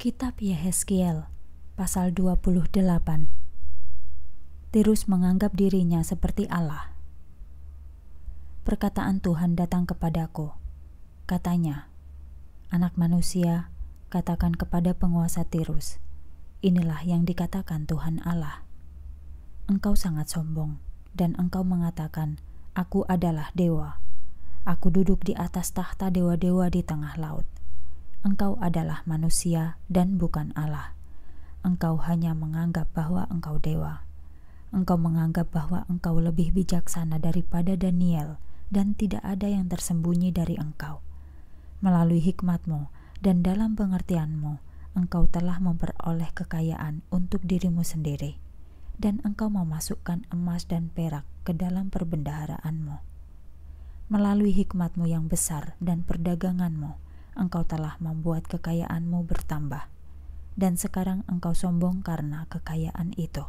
Kitab Yehezkiel pasal 28 Tirus menganggap dirinya seperti Allah. Perkataan Tuhan datang kepadaku. Katanya, "Anak manusia, katakan kepada penguasa Tirus, inilah yang dikatakan Tuhan Allah. Engkau sangat sombong dan engkau mengatakan, aku adalah dewa. Aku duduk di atas tahta dewa-dewa di tengah laut." engkau adalah manusia dan bukan Allah. Engkau hanya menganggap bahwa engkau dewa. Engkau menganggap bahwa engkau lebih bijaksana daripada Daniel, dan tidak ada yang tersembunyi dari engkau. Melalui hikmatmu dan dalam pengertianmu, engkau telah memperoleh kekayaan untuk dirimu sendiri, dan engkau memasukkan emas dan perak ke dalam perbendaharaanmu. Melalui hikmatmu yang besar dan perdaganganmu, engkau telah membuat kekayaanmu bertambah, dan sekarang engkau sombong karena kekayaan itu.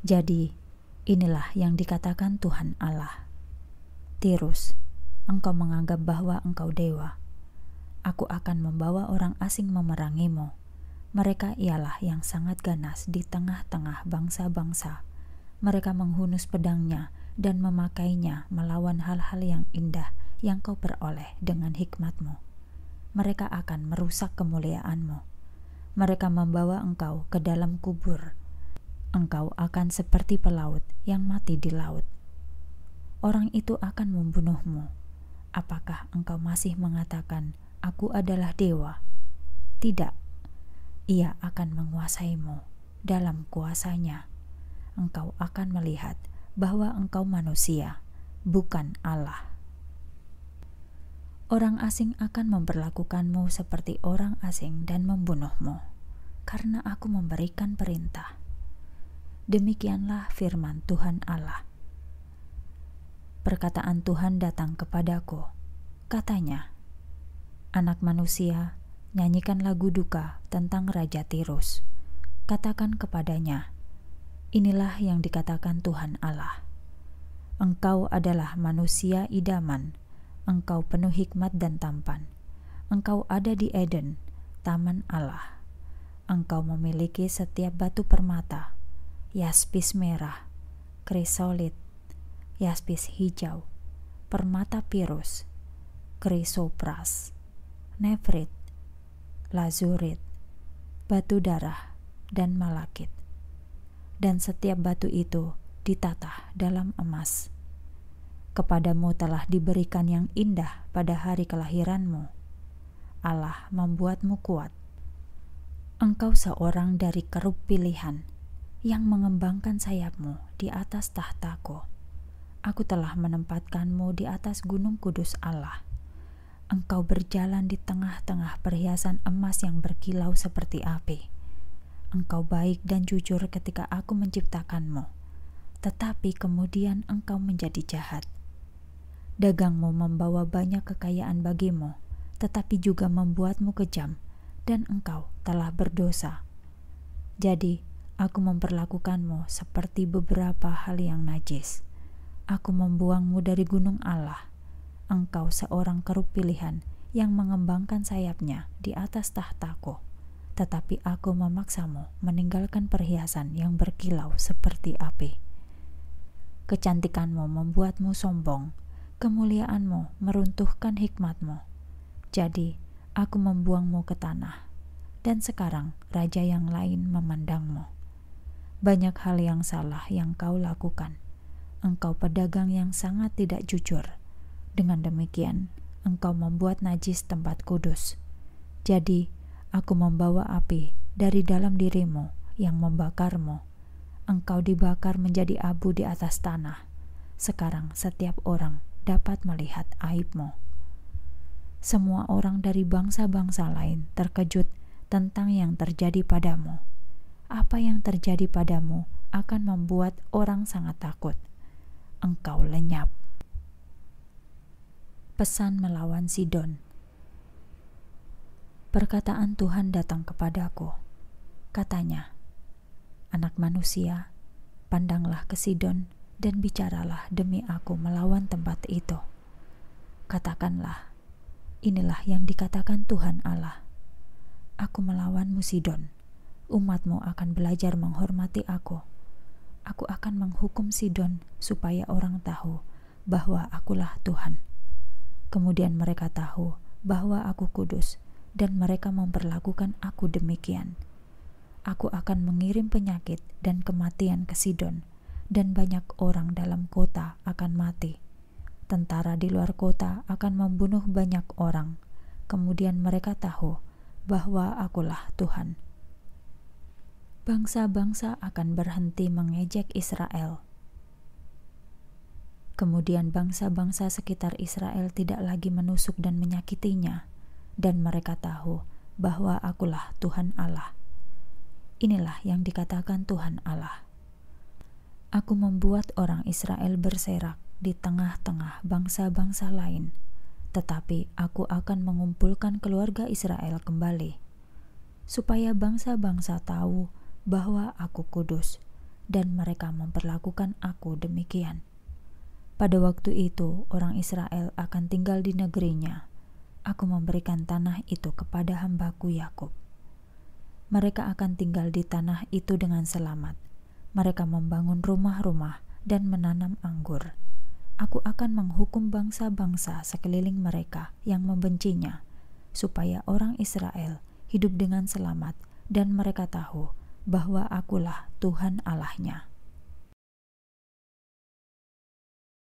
Jadi, inilah yang dikatakan Tuhan Allah. Tirus, engkau menganggap bahwa engkau dewa. Aku akan membawa orang asing memerangimu. Mereka ialah yang sangat ganas di tengah-tengah bangsa-bangsa. Mereka menghunus pedangnya dan memakainya melawan hal-hal yang indah yang kau peroleh dengan hikmatmu. Mereka akan merusak kemuliaanmu. Mereka membawa engkau ke dalam kubur. Engkau akan seperti pelaut yang mati di laut. Orang itu akan membunuhmu. Apakah engkau masih mengatakan, "Aku adalah dewa"? Tidak, ia akan menguasaimu dalam kuasanya. Engkau akan melihat bahwa engkau manusia, bukan Allah orang asing akan memperlakukanmu seperti orang asing dan membunuhmu, karena aku memberikan perintah. Demikianlah firman Tuhan Allah. Perkataan Tuhan datang kepadaku, katanya, "Anak manusia, nyanyikan lagu duka tentang Raja Tirus. Katakan kepadanya, inilah yang dikatakan Tuhan Allah: Engkau adalah manusia idaman." Engkau penuh hikmat dan tampan. Engkau ada di Eden, taman Allah. Engkau memiliki setiap batu permata, yaspis merah, krisolit, yaspis hijau, permata pirus, krisopras, nefrit, lazurit, batu darah, dan malakit. Dan setiap batu itu ditata dalam emas. Kepadamu telah diberikan yang indah pada hari kelahiranmu. Allah membuatmu kuat. Engkau seorang dari kerup pilihan yang mengembangkan sayapmu di atas tahtaku. Aku telah menempatkanmu di atas gunung kudus Allah. Engkau berjalan di tengah-tengah perhiasan emas yang berkilau seperti api. Engkau baik dan jujur ketika aku menciptakanmu, tetapi kemudian engkau menjadi jahat Dagangmu membawa banyak kekayaan bagimu, tetapi juga membuatmu kejam, dan engkau telah berdosa. Jadi, aku memperlakukanmu seperti beberapa hal yang najis. Aku membuangmu dari gunung Allah. Engkau seorang kerup pilihan yang mengembangkan sayapnya di atas tahtaku. Tetapi aku memaksamu meninggalkan perhiasan yang berkilau seperti api. Kecantikanmu membuatmu sombong kemuliaanmu meruntuhkan hikmatmu. Jadi, aku membuangmu ke tanah, dan sekarang raja yang lain memandangmu. Banyak hal yang salah yang kau lakukan. Engkau pedagang yang sangat tidak jujur. Dengan demikian, engkau membuat najis tempat kudus. Jadi, aku membawa api dari dalam dirimu yang membakarmu. Engkau dibakar menjadi abu di atas tanah. Sekarang, setiap orang dapat melihat aibmu. Semua orang dari bangsa-bangsa lain terkejut tentang yang terjadi padamu. Apa yang terjadi padamu akan membuat orang sangat takut. Engkau lenyap. Pesan melawan Sidon. Perkataan Tuhan datang kepadaku. Katanya, "Anak manusia, pandanglah ke Sidon dan bicaralah demi aku melawan tempat itu. Katakanlah, inilah yang dikatakan Tuhan Allah. Aku melawanmu Sidon, umatmu akan belajar menghormati aku. Aku akan menghukum Sidon supaya orang tahu bahwa akulah Tuhan. Kemudian mereka tahu bahwa aku kudus dan mereka memperlakukan aku demikian. Aku akan mengirim penyakit dan kematian ke Sidon, dan banyak orang dalam kota akan mati. Tentara di luar kota akan membunuh banyak orang. Kemudian mereka tahu bahwa Akulah Tuhan. Bangsa-bangsa akan berhenti mengejek Israel. Kemudian bangsa-bangsa sekitar Israel tidak lagi menusuk dan menyakitinya, dan mereka tahu bahwa Akulah Tuhan Allah. Inilah yang dikatakan Tuhan Allah. Aku membuat orang Israel berserak di tengah-tengah bangsa-bangsa lain, tetapi aku akan mengumpulkan keluarga Israel kembali, supaya bangsa-bangsa tahu bahwa aku kudus, dan mereka memperlakukan aku demikian. Pada waktu itu, orang Israel akan tinggal di negerinya. Aku memberikan tanah itu kepada hambaku Yakub. Mereka akan tinggal di tanah itu dengan selamat mereka membangun rumah-rumah dan menanam anggur. Aku akan menghukum bangsa-bangsa sekeliling mereka yang membencinya, supaya orang Israel hidup dengan selamat dan mereka tahu bahwa Akulah Tuhan Allahnya.